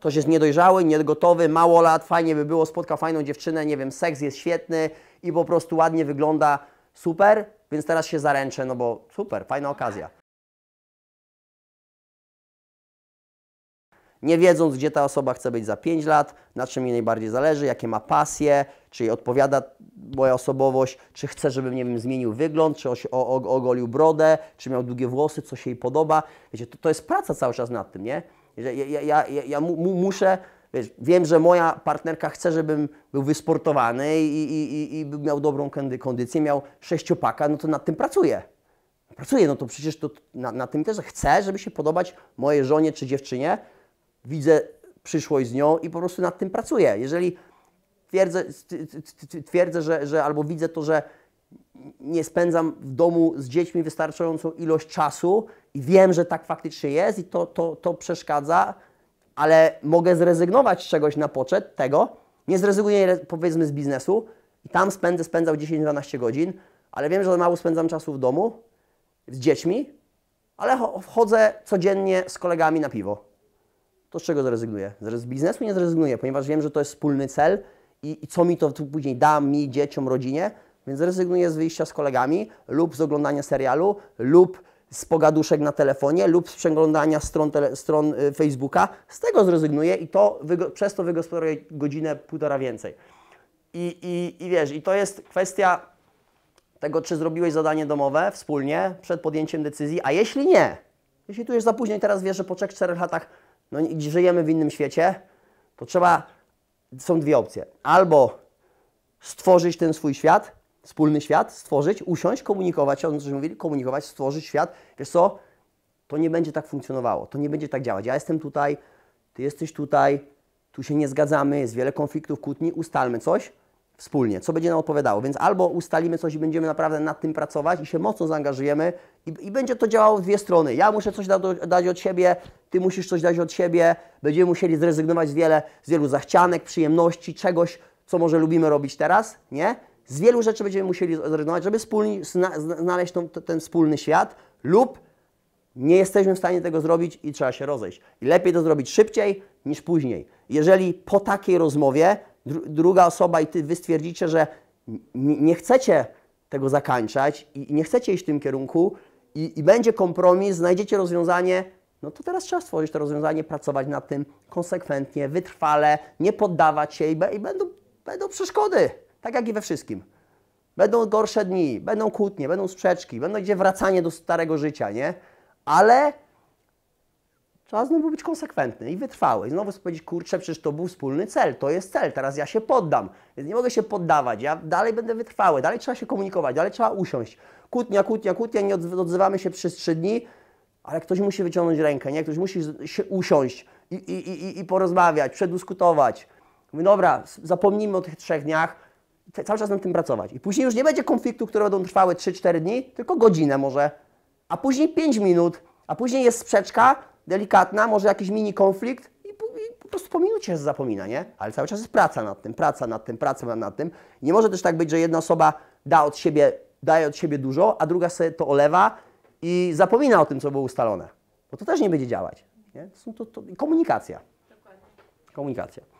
ktoś jest niedojrzały, niegotowy, mało lat, fajnie by było, spotka fajną dziewczynę, nie wiem, seks jest świetny i po prostu ładnie wygląda, super, więc teraz się zaręczę, no bo super, fajna okazja. nie wiedząc, gdzie ta osoba chce być za 5 lat, na czym jej najbardziej zależy, jakie ma pasje, czy jej odpowiada moja osobowość, czy chce, żebym, nie wiem, zmienił wygląd, czy ogolił brodę, czy miał długie włosy, co się jej podoba. Wiecie, to, to jest praca cały czas nad tym, nie? Ja, ja, ja, ja mu, mu, muszę, wiesz, wiem, że moja partnerka chce, żebym był wysportowany i, i, i, i miał dobrą kondycję, miał sześciopaka, no to nad tym pracuję pracuję, no to przecież to na, na, tym też chcę, żeby się podobać mojej żonie czy dziewczynie, widzę przyszłość z nią i po prostu nad tym pracuję. Jeżeli twierdzę, twierdzę że, że albo widzę to, że nie spędzam w domu z dziećmi wystarczającą ilość czasu i wiem, że tak faktycznie jest i to, to, to przeszkadza, ale mogę zrezygnować z czegoś na poczet tego, nie zrezygnuję powiedzmy z biznesu i tam spędzę, spędzał 10-12 godzin, ale wiem, że mało spędzam czasu w domu z dziećmi, ale chodzę codziennie z kolegami na piwo to z czego zrezygnuję? Z biznesu nie zrezygnuję, ponieważ wiem, że to jest wspólny cel i, i co mi to później da, mi, dzieciom, rodzinie, więc zrezygnuję z wyjścia z kolegami lub z oglądania serialu lub z pogaduszek na telefonie lub z przeglądania stron, tele, stron y, Facebooka. Z tego zrezygnuję i to przez to wygospodaruję godzinę, półtora więcej. I, i, I wiesz, i to jest kwestia tego, czy zrobiłeś zadanie domowe wspólnie przed podjęciem decyzji, a jeśli nie, jeśli tu już za późno i teraz wiesz, że po 3-4 latach no, żyjemy w innym świecie, to trzeba, są dwie opcje. Albo stworzyć ten swój świat, wspólny świat, stworzyć, usiąść, komunikować się, on coś mówili, komunikować, stworzyć świat. Wiesz co, to nie będzie tak funkcjonowało, to nie będzie tak działać. Ja jestem tutaj, ty jesteś tutaj, tu się nie zgadzamy, jest wiele konfliktów, kłótni, ustalmy coś, wspólnie, co będzie nam odpowiadało. Więc albo ustalimy coś i będziemy naprawdę nad tym pracować i się mocno zaangażujemy i, i będzie to działało w dwie strony. Ja muszę coś da, dać od siebie, Ty musisz coś dać od siebie, będziemy musieli zrezygnować z, wiele, z wielu zachcianek, przyjemności, czegoś, co może lubimy robić teraz, nie? Z wielu rzeczy będziemy musieli zrezygnować, żeby wspólnie, znaleźć tą, ten wspólny świat lub nie jesteśmy w stanie tego zrobić i trzeba się rozejść. I lepiej to zrobić szybciej niż później. Jeżeli po takiej rozmowie druga osoba i ty, wy stwierdzicie, że nie chcecie tego zakańczać i, nie chcecie iść w tym kierunku i, i będzie kompromis, znajdziecie rozwiązanie, no to teraz trzeba stworzyć to rozwiązanie, pracować nad tym konsekwentnie, wytrwale, nie poddawać się i, i będą, będą przeszkody, tak jak i we wszystkim. Będą gorsze dni, będą kłótnie, będą sprzeczki, będą gdzie wracanie do starego życia, nie? Ale Trzeba znowu być konsekwentny i wytrwały. I znowu powiedzieć, kurczę, przecież to był wspólny cel, to jest cel, teraz ja się poddam. Więc nie mogę się poddawać, ja dalej będę wytrwały, dalej trzeba się komunikować, dalej trzeba usiąść. Kłótnia, kłótnia, kłótnia, nie odzywamy się przez trzy dni, ale ktoś musi wyciągnąć rękę, nie? Ktoś musi się usiąść i, i, i, i porozmawiać, przedyskutować. Mówię, dobra, zapomnijmy o tych trzech dniach, cały czas nad tym pracować. I później już nie będzie konfliktu, które będą trwały 3-4 dni, tylko godzinę może, a później 5 minut, a później jest sprzeczka, delikatna, może jakiś mini konflikt i po, i po prostu po minucie się zapomina, nie? Ale cały czas jest praca nad tym, praca nad tym, praca nad tym. Nie może też tak być, że jedna osoba da od siebie, daje od siebie dużo, a druga sobie to olewa i zapomina o tym, co było ustalone. Bo to też nie będzie działać. Nie? To, to, to komunikacja. Dokładnie. Komunikacja.